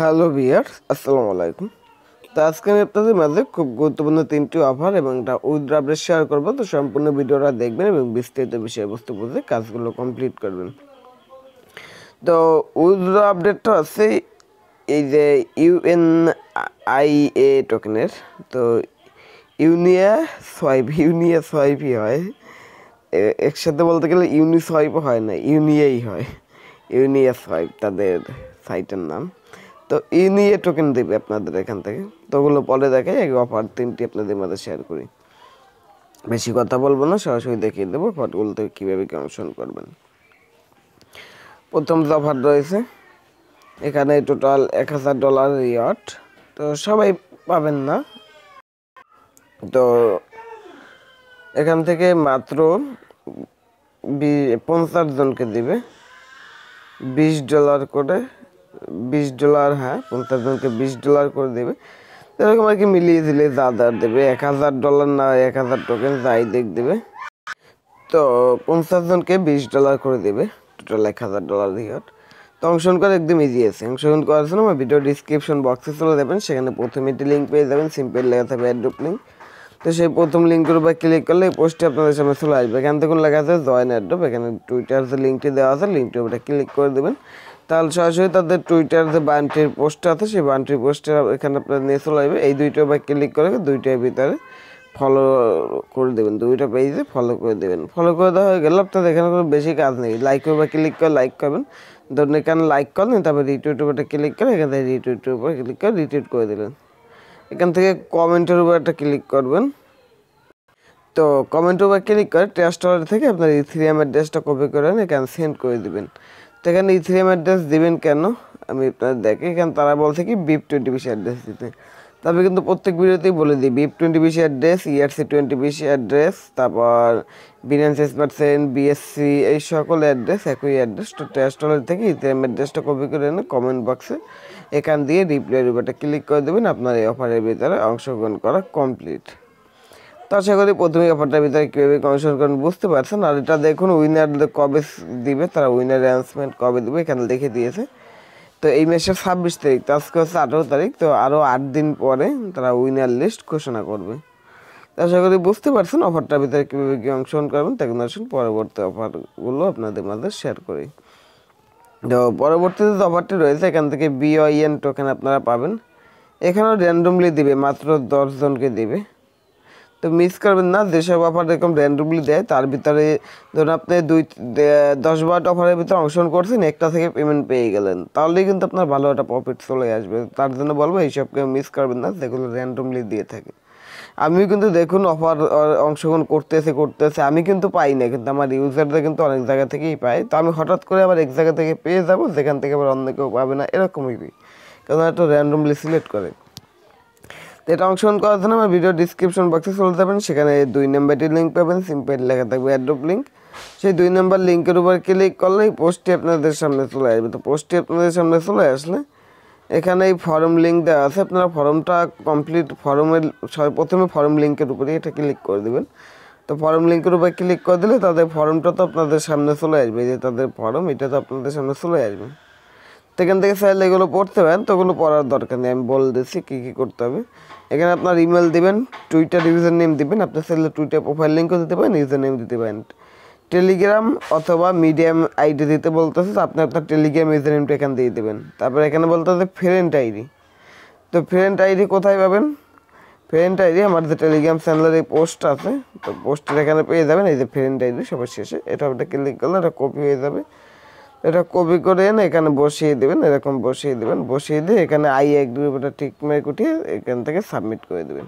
hello বিয়ার্স আসসালামু আলাইকুম তো আজকে আমি আপনাদের মাঝে খুব গুরুত্বপূর্ণ তিনটি অফার এবং একটা উইথড্র আপডেট শেয়ার করবো তো সম্পূর্ণ ভিডিওটা দেখবেন এবং বিস্তারিত বিষয়বস্তু বুঝে কাজগুলো কমপ্লিট করবেন তো উইথড্র আপডেটটা আছে এই যে ইউএন এ টোকেনের তো ইউনিয়া সোয়াইপ ইউনিয়া সোয়াইপই হয় একসাথে বলতে গেলে ইউনি সোয়াইপ হয় না ইউনিয়াই হয় ইউনিয়া সোয়াইপ তাদের সাইটের নাম তো ই নিয়ে টোকেন দেবে আপনাদের এখান থেকে তো ওগুলো পরে দেখাই এক অফার তিনটি আপনাদের মধ্যে শেয়ার করি বেশি কথা বলবো না সরাসরি দেখিয়ে দেবো থেকে কীভাবে কি অংশগ্রহণ করবেন প্রথম অফার রয়েছে এখানে টোটাল এক হাজার ডলার ইয়ট তো সবাই পাবেন না তো এখান থেকে মাত্র পঞ্চাশ জনকে দিবে বিশ ডলার করে বিশ ডলার হ্যাঁ পঞ্চাশ জনকে বিশ ডলার করে দেবে এরকম আর কি মিলিয়ে দিলে যা দাদার দেবে এক হাজার ডলার না এক হাজার টোকেন যাই দেখ দেবে তো পঞ্চাশ জনকে বিশ ডলার করে দেবে টোটাল এক হাজার ডলার দিঘট তো অংশগ্রহণ করা একদম ইজি আছে অংশগ্রহণ করার জন্য আমার ভিডিও ডিসক্রিপশন বক্সে চলে দেবেন সেখানে প্রথমে একটি লিঙ্ক পেয়ে যাবেন সিম্পল লেখা থাকবে অ্যাড্রপ লিঙ্ক তো সেই প্রথম লিঙ্কের উপর ক্লিক করলে এই পোস্টটি আপনাদের সামনে চলে আসবে এখান থেকে লেখা আছে জয়েন অ্যাড্রপ এখানে টুইটার যে লিঙ্কটি দেওয়া আছে লিঙ্কটি ওটা ক্লিক করে দেবেন তাহলে সরাসরি তাদের টুইটার যে বান্টির পোস্ট আছে সেই বান্টির পোস্টে এখানে আপনার নিয়ে চলে এই দুইটা বা ক্লিক করে দুইটার ভিতরে ফলো করে দেবেন দুইটা পেজে ফলো করে দেবেন ফলো করে দেওয়া হয়ে গেলে আপনার এখানে কোনো বেশি কাজ নেই লাইক বা ক্লিক করে লাইক করবেন ধরুন এখানে লাইক করেন তারপর রিটুইট উপরে ক্লিক করে এখান থেকে রিটুইট উপরে ক্লিক করে রিটুইট করে দিলেন এখান থেকে কমেন্টের উপর একটা ক্লিক করবেন তো কমেন্ট উপর ক্লিক করে টেস্ট থেকে আপনার ইথিরিয়ামের ড্রেসটা কপি করেন এখানে সেন্ড করে দেবেন তো এখানে ইথিরিয়াম e অ্যাড্রেস দিবেন কেন আমি আপনার দেখে এখানে তারা বলছে কি বিপ টোয়েন্টি পিসি অ্যাড্রেস দিতে তারপরে কিন্তু প্রত্যেক ভিডিওতেই বলে দিই BEP twenty PC address ERC twenty PC address তারপর বিনান্স এস পার্সেন্ট বিএসসি এই সকল অ্যাড্রেস একই অ্যাড্রেস তো টেস্টলের থেকে ইথিরিয়াম অ্যাড্রেসটা কপি করে এনে কমেন্ট বক্সে এখান দিয়ে রিপ্লাই রিপোর্টে ক্লিক করে দেবেন আপনার এই অফারের ভিতরে অংশগ্রহণ করা কমপ্লিট তো আশা করি প্রথমে অফারটার ভিতরে কীভাবে কমিশন করেন বুঝতে পারছেন আর এটা দেখুন উইনার কবে দিবে তারা উইনার অ্যানাউন্সমেন্ট কবে দিবে এখানে দেখে দিয়েছে তো এই মাসের ছাব্বিশ তারিখ তো আজকে হচ্ছে আঠেরো তারিখ তো আরও আট দিন পরে তারা উইনার লিস্ট ঘোষণা করবে আশা করি বুঝতে পারছেন অফারটার ভিতরে কীভাবে কী অংশগ্রহণ করবেন তখন আসুন পরবর্তী অফারগুলো আপনাদের মাঝে শেয়ার করি তো পরবর্তীতে যে অফারটি রয়েছে এখান থেকে বিওএন টোকেন e আপনারা পাবেন এখানেও র্যান্ডমলি দিবে মাত্র দশজনকে দিবে তো মিস করবেন না যেসব অফার এরকম র্যান্ডমলি দেয় তার ভিতরে ধরুন আপনি দুই দশ বারোটা অফারের ভিতরে অংশগ্রহণ করছেন একটা থেকে পেমেন্ট পেয়ে গেলেন তাহলেই কিন্তু আপনার ভালো একটা প্রফিট চলে আসবে তার জন্য বলবো এইসব মিস করবেন না যেগুলো র্যান্ডমলি দিয়ে থাকে আমিও কিন্তু দেখুন অফার অংশগ্রহণ করতেছে করতেছে আমি কিন্তু পাই না কিন্তু আমার ইউজারদের কিন্তু অনেক জায়গা থেকেই পাই তো আমি হঠাৎ করে আবার এক জায়গা থেকে পেয়ে যাব যেখান থেকে আবার অন্য কেউ পাবে না এরকমই কারণ একটা র্যান্ডমলি সিলেক্ট করে এটা অংশগ্রহণ করার জন্য আমার ভিডিও ডিসক্রিপশন বক্সে চলে যাবেন সেখানে দুই নাম্বারটি লিঙ্ক পাবেন সিম্পল লেখা থাকবে অ্যাড্রপ লিঙ্ক সেই দুই নাম্বার লিঙ্কের উপর ক্লিক করলে এই পোস্টটি আপনাদের সামনে চলে আসবে তো পোস্টটি আপনাদের সামনে চলে আসলে এখানে এই ফর্ম লিঙ্ক দেওয়া আছে আপনারা ফর্মটা কমপ্লিট ফর্মের প্রথমে ফর্ম লিঙ্কের উপরেই এটা ক্লিক করে দেবেন তো ফর্ম লিঙ্কের উপরে ক্লিক করে দিলে তাদের ফর্মটা তো আপনাদের সামনে চলে আসবে যে তাদের ফর্ম এটা তো আপনাদের সামনে চলে আসবে তো এখান থেকে চাইলে এগুলো পড়তে পারেন তো ওগুলো পড়ার দরকার নেই আমি বলে দিচ্ছি কী কী করতে হবে এখানে আপনার ইমেল দিবেন টুইটার ইউজার নেম দিবেন আপনার সেলের টুইটার প্রোফাইল লিঙ্কও দিতে পারেন ইউজার নেম দিতে পারেন টেলিগ্রাম অথবা মিডিয়াম আইডি দিতে বলতেছে আপনি আপনার টেলিগ্রাম ইউজার নেমটা এখানে দিয়ে দেবেন তারপর এখানে বলতেছে ফ্রেন্ড আইডি তো ফ্রেন্ড আইডি কোথায় পাবেন ফ্রেন্ড আইডি আমার যে টেলিগ্রাম চ্যানেলের এই পোস্ট আছে তো পোস্টটা এখানে পেয়ে যাবেন এই যে ফ্রেন্ড আইডি সবার শেষে এটা আপনার ক্লিক করলে এটা কপি হয়ে যাবে এটা কপি করে এনে এখানে বসিয়ে দেবেন এরকম বসিয়ে দেবেন বসিয়ে দিয়ে এখানে আই এক ওটা ঠিক মেরে কুটিয়ে এখান থেকে সাবমিট করে দেবেন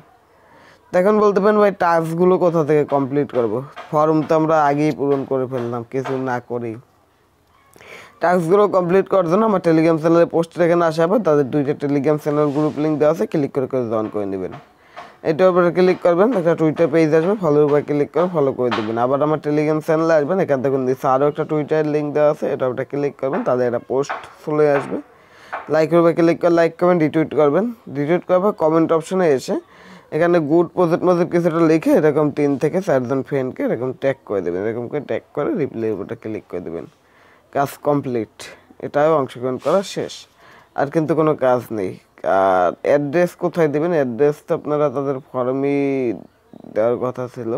এখন বলতে পারেন ভাই টাস্কগুলো কোথা থেকে কমপ্লিট করব ফর্ম তো আমরা আগেই পূরণ করে ফেললাম কিছু না করেই টাস্কগুলো কমপ্লিট করার জন্য আমার টেলিগ্রাম চ্যানেলে পোস্টার এখানে আসা হবে তাদের দুইটা টেলিগ্রাম চ্যানেল গ্রুপ লিঙ্ক দেওয়া আছে ক্লিক করে করে জয়েন করে নেবেন এটার উপরে ক্লিক করবেন একটা টুইটার পেজ আসবে ফলোর উপরে ক্লিক করে ফলো করে দেবেন আবার আমার টেলিগ্রাম চ্যানেলে আসবেন এখান থেকে দিচ্ছে আরও একটা টুইটারের লিঙ্ক দেওয়া আছে এটা ওটা ক্লিক করবেন তাদের একটা পোস্ট চলে আসবে লাইকের উপরে ক্লিক করে লাইক করবেন রিটুইট করবেন রিটুইট করার পর কমেন্ট অপশানে এসে এখানে গুড পজিট কিছু কিছুটা লিখে এরকম তিন থেকে চারজন ফ্রেন্ডকে এরকম ট্যাগ করে দেবেন এরকম করে ট্যাগ করে রিপ্লাই উপরে ক্লিক করে দেবেন কাজ কমপ্লিট এটাও অংশগ্রহণ করা শেষ আর কিন্তু কোনো কাজ নেই আর অ্যাড্রেস কোথায় দেবেন অ্যাড্রেস তো আপনারা তাদের ফর্মই দেওয়ার কথা ছিল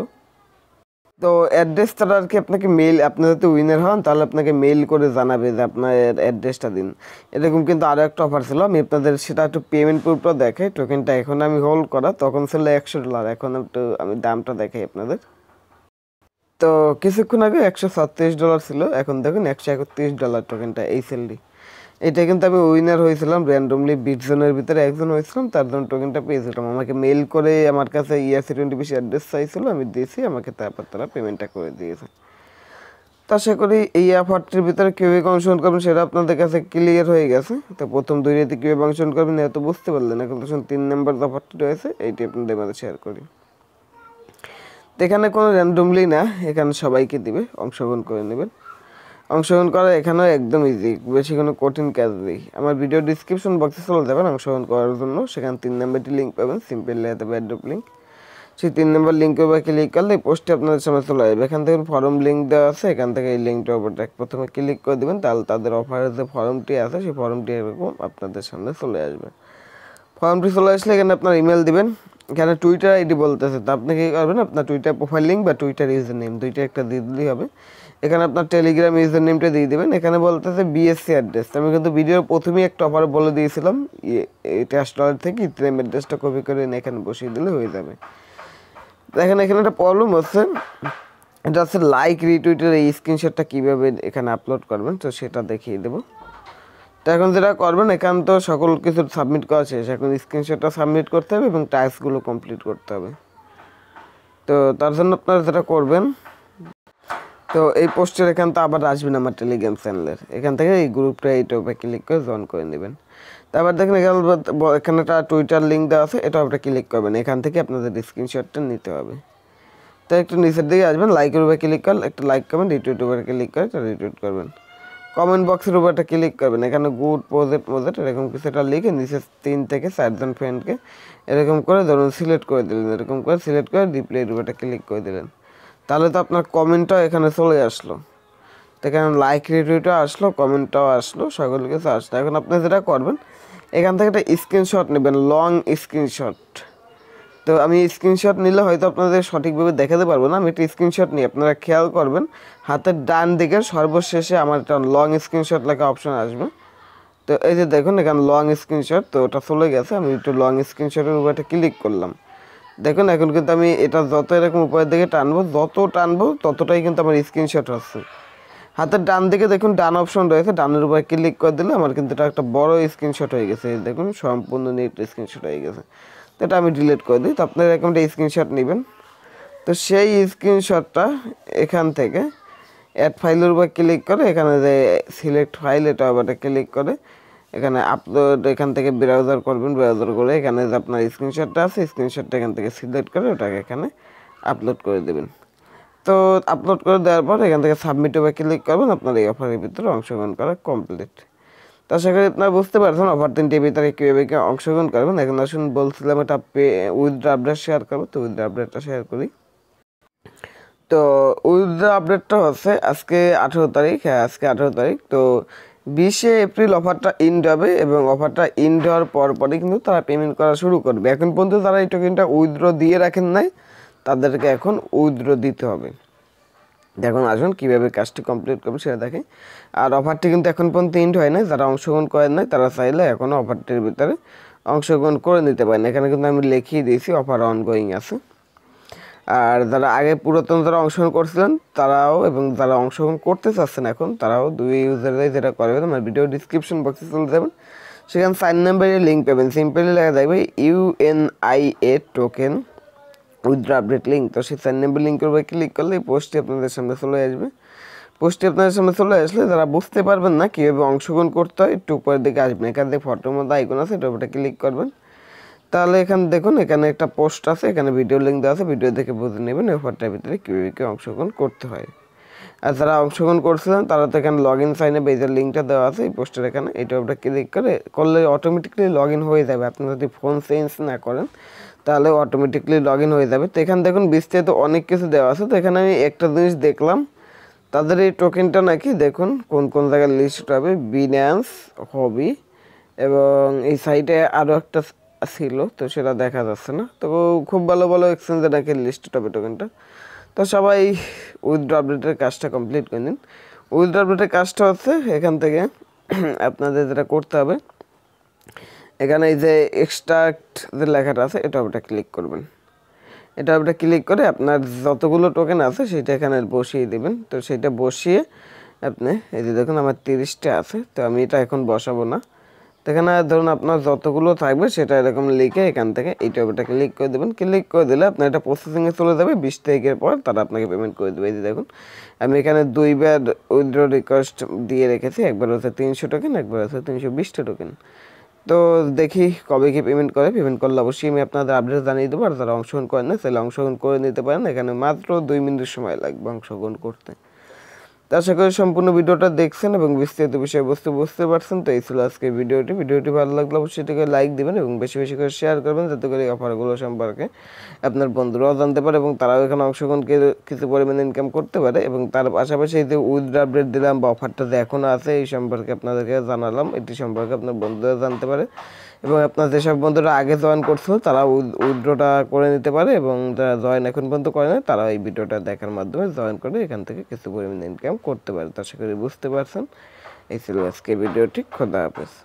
তো অ্যাড্রেসটা আর কি আপনাকে মেল আপনি যদি উইনার হন তাহলে আপনাকে মেল করে জানাবে যে আপনার অ্যাড্রেসটা দিন এরকম কিন্তু আরও একটা অফার ছিল আমি আপনাদের সেটা একটু পেমেন্ট প্রুফটা দেখাই টোকেনটা এখন আমি হোল্ড করা তখন ছিল একশো ডলার এখন একটু আমি দামটা দেখাই আপনাদের তো কিছুক্ষণ আগে একশো সাতত্রিশ ডলার ছিল এখন দেখুন একশো একত্রিশ ডলার টোকেনটা এই সেলটি এটা কিন্তু আমি উইনার হয়েছিলাম র্যান্ডমলি বিশ ভিতরে একজন হয়েছিলাম তার জন্য টোকেনটা পেয়েছিলাম আমাকে মেল করে আমার কাছে ইয়াসি টোয়েন্টি বিশ অ্যাড্রেস চাইছিল আমি দিয়েছি আমাকে তারপর তারা পেমেন্টটা করে দিয়েছে তো আশা করি এই অফারটির ভিতরে কীভাবে অংশগ্রহণ করবেন সেটা আপনাদের কাছে ক্লিয়ার হয়ে গেছে তো প্রথম দুই রাতে কীভাবে অংশগ্রহণ করবেন এত বুঝতে পারলেন এখন তো তিন নম্বর অফারটি রয়েছে এইটি আপনাদের মাঝে শেয়ার করি তো এখানে কোনো র্যান্ডমলি না এখানে সবাইকে দিবে অংশগ্রহণ করে নেবেন অংশগ্রহণ করা এখানে একদম ইজি বেশি কোনো কঠিন কাজ নেই আমার ভিডিও ডিসক্রিপশন বক্সে চলে যাবেন অংশগ্রহণ করার জন্য সেখানে তিন নম্বরটি লিঙ্ক পাবেন সিম্পল ব্যাড ড্রপ লিঙ্ক সেই তিন নম্বর লিঙ্কে বা ক্লিক করলে পোস্টটি আপনাদের সামনে চলে আসবে এখান থেকে ফর্ম লিঙ্ক দেওয়া আছে এখান থেকে এই লিঙ্কটার উপর প্রথমে ক্লিক করে দেবেন তাহলে তাদের অফারের যে ফর্মটি আছে সেই ফর্মটি এরকম আপনাদের সামনে চলে আসবে ফর্মটি চলে আসলে এখানে আপনার ইমেল দিবেন এখানে টুইটার আইডি বলতেছে তো আপনি কী করবেন আপনার টুইটার প্রোফাইল লিঙ্ক বা টুইটার ইউজার নেম দুইটা একটা দিয়ে দিলেই হবে এখানে আপনার টেলিগ্রাম ইউজার নেমটা দিয়ে দেবেন এখানে বলতেছে বিএসসি অ্যাড্রেস আমি কিন্তু ভিডিওর প্রথমেই একটা অফার বলে দিয়েছিলাম ইয়ে, এটা ডলার থেকে ইতিম অ্যাড্রেসটা কপি করে এনে এখানে বসিয়ে দিলে হয়ে যাবে দেখেন এখানে একটা প্রবলেম হচ্ছে এটা হচ্ছে লাইক রিটুইটের এই স্ক্রিনশটটা কীভাবে এখানে আপলোড করবেন তো সেটা দেখিয়ে দেবো তো এখন যেটা করবেন এখান তো সকল কিছু সাবমিট করা শেষ এখন স্ক্রিনশটটা সাবমিট করতে হবে এবং টাস্কগুলো কমপ্লিট করতে হবে তো তার জন্য আপনারা যেটা করবেন তো এই পোস্টের তো আবার আসবেন আমার টেলিগ্রাম চ্যানেলের এখান থেকে এই গ্রুপটা এই টপে ক্লিক করে জয়েন করে নেবেন তারপর দেখেন এখানে একটা টুইটার লিঙ্ক দেওয়া আছে এটা আপনারা ক্লিক করবেন এখান থেকে আপনাদের স্ক্রিনশটটা নিতে হবে তো একটু নিচের দিকে আসবেন লাইকের উপরে ক্লিক করলে একটা লাইক করবেন রিটুইট উপরে ক্লিক করে এটা রিটুইট করবেন কমেন্ট বক্সের উপর একটা ক্লিক করবেন এখানে গুড প্রজেক্ট প্রজেক্ট এরকম কিছু একটা লিখে নিচে তিন থেকে চারজন ফ্রেন্ডকে এরকম করে ধরুন সিলেক্ট করে দিলেন এরকম করে সিলেক্ট করে রিপ্লাইয়ের উপরে ক্লিক করে দিলেন তাহলে তো আপনার কমেন্টটাও এখানে চলে আসলো এখানে লাইক রিভিউটাও আসলো কমেন্টটাও আসলো সকল কিছু আসলো এখন আপনি যেটা করবেন এখান থেকে একটা স্ক্রিনশট নেবেন লং স্ক্রিনশট তো আমি স্ক্রিনশট নিলে হয়তো আপনাদের সঠিকভাবে দেখাতে পারবো না আমি একটা স্ক্রিনশট নিই আপনারা খেয়াল করবেন হাতের ডান দিকের সর্বশেষে আমার একটা লং স্ক্রিনশট লেখা অপশান আসবে তো এই যে দেখুন এখানে লং স্ক্রিনশট তো ওটা চলে গেছে আমি একটু লং স্ক্রিনশটের উপর একটা ক্লিক করলাম দেখুন এখন কিন্তু আমি এটা যত এরকম উপরের দিকে টানবো যত টানবো ততটাই কিন্তু আমার স্ক্রিনশট আসছে হাতের ডান দিকে দেখুন ডান অপশন রয়েছে ডানের উপরে ক্লিক করে দিলে আমার কিন্তু এটা একটা বড় স্ক্রিনশট হয়ে গেছে দেখুন সম্পূর্ণ নেট স্ক্রিনশট হয়ে গেছে তো এটা আমি ডিলিট করে দিই তো আপনার এরকম একটা স্ক্রিনশট নেবেন তো সেই স্ক্রিনশটটা এখান থেকে অ্যাড ফাইলের উপর ক্লিক করে এখানে যে সিলেক্ট ফাইল এটা ক্লিক করে এখানে আপলোড এখান থেকে ব্রাউজার করবেন ব্রাউজার করে এখানে যে আপনার স্ক্রিনশটটা আছে স্ক্রিনশটটা এখান থেকে সিলেক্ট করে ওটাকে এখানে আপলোড করে দেবেন তো আপলোড করে দেওয়ার পর এখান থেকে সাবমিট বা ক্লিক করবেন আপনার এই অফারের ভিতরে অংশগ্রহণ করা কমপ্লিট তো আশা করি আপনারা বুঝতে পারছেন অফার তিনটি ভিতরে কীভাবে অংশগ্রহণ করবেন এখন আসুন বলছিলাম এটা পে উইথড্র আপডেট শেয়ার করবো তো উইথড্র আপডেটটা শেয়ার করি তো উইথড্র আপডেটটা হচ্ছে আজকে আঠেরো তারিখ হ্যাঁ আজকে আঠেরো তারিখ তো বিশে এপ্রিল অফারটা ইন্ড হবে এবং অফারটা ইন্ড হওয়ার পর পরে কিন্তু তারা পেমেন্ট করা শুরু করবে এখন পর্যন্ত তারা এই টোকেনটা উইথড্র দিয়ে রাখেন নাই তাদেরকে এখন উইথড্র দিতে হবে দেখুন আসুন কীভাবে কাজটি কমপ্লিট করবে সেটা দেখে আর অফারটি কিন্তু এখন পর্যন্ত ইন্ড হয় নাই যারা অংশগ্রহণ করেন নাই তারা চাইলে এখনও অফারটির ভিতরে অংশগ্রহণ করে নিতে পারেন এখানে কিন্তু আমি লিখিয়ে দিয়েছি অফার অনগোয়িং আছে আর যারা আগে পুরাতন যারা অংশগ্রহণ করছিলেন তারাও এবং যারা অংশগ্রহণ করতে চাচ্ছেন এখন তারাও দুই ইউজারদের যেটা করবেন আমার ভিডিও ডিসক্রিপশন বক্সে চলে যাবেন সেখানে সাইন নাম্বারের লিঙ্ক পাবেন সিম্পলি লেখা থাকবে UNIA token withdraw update link তো সেই সাইন নাম্বার লিঙ্কের উপরে ক্লিক করলে এই পোস্টটি আপনাদের সামনে চলে আসবে পোস্টটি আপনাদের সামনে চলে আসলে যারা বুঝতে পারবেন না কীভাবে অংশগ্রহণ করতে হয় একটু উপরের দিকে আসবেন এখান থেকে ফটোর মধ্যে আইকন আছে এটার উপরে ক্লিক করবেন তাহলে এখানে দেখুন এখানে একটা পোস্ট আছে এখানে ভিডিও লিঙ্ক দেওয়া আছে ভিডিও দেখে বুঝে নেবেন এই অফারটার ভিতরে কীভাবে অংশগ্রহণ করতে হয় আর যারা অংশগ্রহণ করছিলেন তারা তো এখানে লগ ইন সাইনে বেজার লিঙ্কটা দেওয়া আছে এই পোস্টের এখানে এটা ওটা ক্লিক করে করলে অটোমেটিকলি লগ ইন হয়ে যাবে আপনি যদি ফোন চেঞ্জ না করেন তাহলে অটোমেটিকলি লগ ইন হয়ে যাবে তো এখানে দেখুন বিস্তারিত অনেক কিছু দেওয়া আছে তো এখানে আমি একটা জিনিস দেখলাম তাদের এই টোকেনটা নাকি দেখুন কোন কোন জায়গায় লিস্ট হবে বিন্যান্স হবি এবং এই সাইটে আরও একটা ছিল তো সেটা দেখা যাচ্ছে না তো খুব ভালো ভালো এক্সচেঞ্জে নাকি লিস্ট টপে টোকেনটা তো সবাই উইথড্র আপডেটের কাজটা কমপ্লিট করে নিন উইথড্র আপডেটের কাজটা হচ্ছে এখান থেকে আপনাদের যেটা করতে হবে এখানে এই যে এক্সট্রাক্ট যে লেখাটা আছে এটা ওটা ক্লিক করবেন এটা ওটা ক্লিক করে আপনার যতগুলো টোকেন আছে সেটা এখানে বসিয়ে দেবেন তো সেটা বসিয়ে আপনি এই যে দেখুন আমার তিরিশটা আছে তো আমি এটা এখন বসাবো না এখানে ধরুন আপনার যতগুলো থাকবে সেটা এরকম লিখে এখান থেকে এই টপটা ক্লিক করে দেবেন ক্লিক করে দিলে আপনার এটা প্রসেসিংয়ে চলে যাবে বিশ তারিখের পর তারা আপনাকে পেমেন্ট করে দেবে এই দেখুন আমি এখানে দুইবার উইথড্র রিকোয়েস্ট দিয়ে রেখেছি একবার হচ্ছে তিনশো টোকেন একবার হচ্ছে তিনশো বিশটা টোকেন তো দেখি কবে কি পেমেন্ট করে পেমেন্ট করলে অবশ্যই আমি আপনাদের আপডেট জানিয়ে দেবো আর যারা অংশগ্রহণ করেন না তাহলে অংশগ্রহণ করে নিতে পারেন এখানে মাত্র দুই মিনিট সময় লাগবে অংশগ্রহণ করতে আশা করি সম্পূর্ণ ভিডিওটা দেখছেন এবং বিস্তারিত বিষয়বস্তু বুঝতে পারছেন তো এই ছিল আজকের ভিডিওটি ভিডিওটি ভালো লাগলে অবশ্যই এটাকে লাইক দেবেন এবং বেশি বেশি করে শেয়ার করবেন যাতে করে অফারগুলো সম্পর্কে আপনার বন্ধুরাও জানতে পারে এবং তারাও এখানে অংশগ্রহণ কিছু পরিমাণে ইনকাম করতে পারে এবং তার পাশাপাশি এই যে উইথড্র আপডেট দিলাম বা অফারটা যে এখনও আছে এই সম্পর্কে আপনাদেরকে জানালাম এটি সম্পর্কে আপনার বন্ধুরা জানতে পারে এবং আপনার যেসব বন্ধুরা আগে জয়েন করছিল তারা উইথড্রটা করে নিতে পারে এবং যারা জয়েন এখন পর্যন্ত করে না তারা এই ভিডিওটা দেখার মাধ্যমে জয়েন করে এখান থেকে কিছু পরিমাণে ইনকাম করতে পারে আশা করি বুঝতে পারছেন এই ছিল আজকে ভিডিওটি খোদা হাফেজ